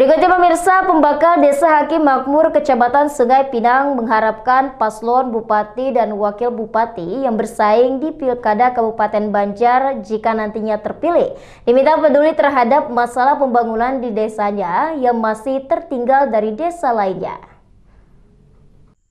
Berikutnya pemirsa, pembakar Desa Hakim Makmur Kecamatan Sungai Pinang mengharapkan paslon bupati dan wakil bupati yang bersaing di Pilkada Kabupaten Banjar jika nantinya terpilih diminta peduli terhadap masalah pembangunan di desanya yang masih tertinggal dari desa lainnya.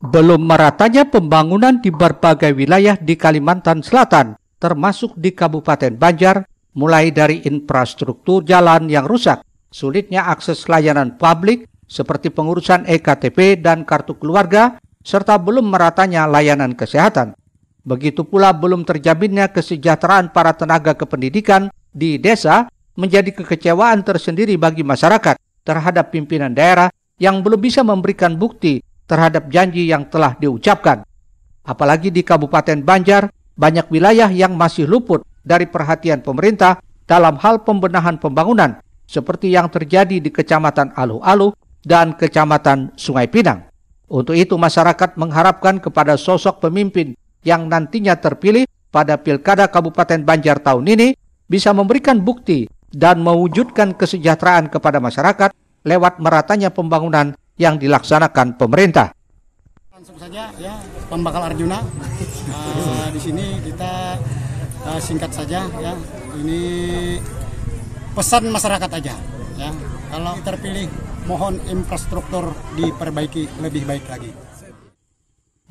Belum meratanya pembangunan di berbagai wilayah di Kalimantan Selatan, termasuk di Kabupaten Banjar, mulai dari infrastruktur jalan yang rusak Sulitnya akses layanan publik seperti pengurusan EKTP dan kartu keluarga, serta belum meratanya layanan kesehatan. Begitu pula belum terjaminnya kesejahteraan para tenaga kependidikan di desa menjadi kekecewaan tersendiri bagi masyarakat terhadap pimpinan daerah yang belum bisa memberikan bukti terhadap janji yang telah diucapkan. Apalagi di Kabupaten Banjar, banyak wilayah yang masih luput dari perhatian pemerintah dalam hal pembenahan pembangunan seperti yang terjadi di Kecamatan Alu-Alu dan Kecamatan Sungai Pinang. Untuk itu masyarakat mengharapkan kepada sosok pemimpin yang nantinya terpilih pada Pilkada Kabupaten Banjar tahun ini bisa memberikan bukti dan mewujudkan kesejahteraan kepada masyarakat lewat meratanya pembangunan yang dilaksanakan pemerintah. Langsung saja ya, Pembakal Arjuna. Uh, di sini kita uh, singkat saja ya. Ini pesan masyarakat aja ya kalau terpilih mohon infrastruktur diperbaiki lebih baik lagi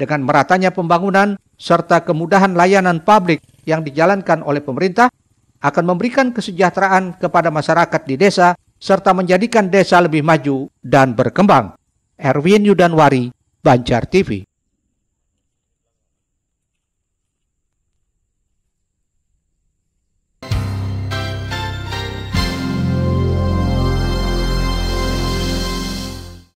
dengan meratanya pembangunan serta kemudahan layanan publik yang dijalankan oleh pemerintah akan memberikan kesejahteraan kepada masyarakat di desa serta menjadikan desa lebih maju dan berkembang. Erwin Yudanwari, Banjar TV.